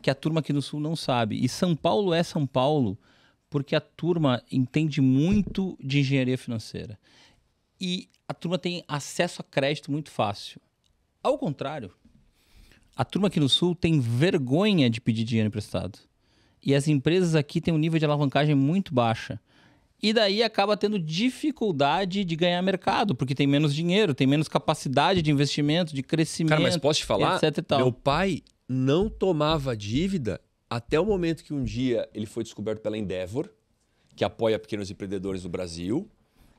que a turma aqui no Sul não sabe. E São Paulo é São Paulo porque a turma entende muito de engenharia financeira. E a turma tem acesso a crédito muito fácil. Ao contrário, a turma aqui no Sul tem vergonha de pedir dinheiro emprestado. E as empresas aqui têm um nível de alavancagem muito baixa. E daí acaba tendo dificuldade de ganhar mercado, porque tem menos dinheiro, tem menos capacidade de investimento, de crescimento. Cara, mas posso te falar? Meu pai não tomava dívida até o momento que um dia ele foi descoberto pela Endeavor, que apoia pequenos empreendedores do Brasil.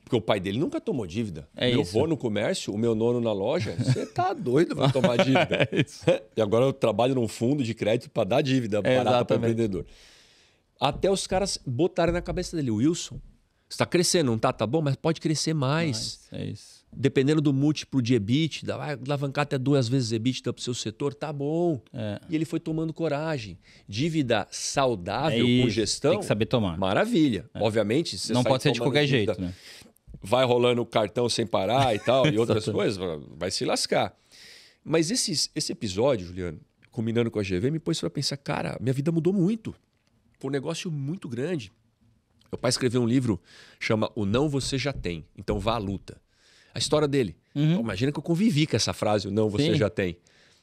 Porque o pai dele nunca tomou dívida. É meu avô no comércio, o meu nono na loja. Você tá doido para tomar dívida. é e agora eu trabalho num fundo de crédito para dar dívida é barata para empreendedor. Até os caras botarem na cabeça dele, Wilson, está crescendo, não tá? Tá bom, mas pode crescer mais. é isso dependendo do múltiplo de EBIT, vai alavancar até duas vezes EBIT para o então, seu setor, tá bom. É. E ele foi tomando coragem. Dívida saudável é com gestão. Tem que saber tomar. Maravilha. É. Obviamente, você Não pode ser de qualquer dívida, jeito, né? Vai rolando o cartão sem parar e tal, e outras coisas, vai se lascar. Mas esse esse episódio, Juliano, combinando com a GV, me pôs para pensar, cara, minha vida mudou muito. Foi um negócio muito grande. Meu pai escreveu um livro, chama O Não Você Já Tem, então vá à luta a história dele. Uhum. Então, imagina que eu convivi com essa frase, o não você Sim. já tem.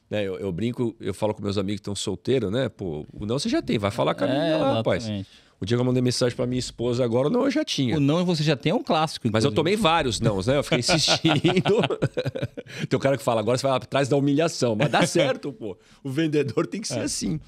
Né, eu, eu, brinco, eu falo com meus amigos que estão solteiros, né? Pô, o não você já tem, vai falar com a é, menina lá, rapaz. O dia que eu mandei mensagem para minha esposa agora, o não eu já tinha. O não você já tem é um clássico. Inclusive. Mas eu tomei vários não né? Eu fiquei insistindo. tem um cara que fala, agora você vai atrás da humilhação. Mas dá certo, pô. O vendedor tem que ser é. assim.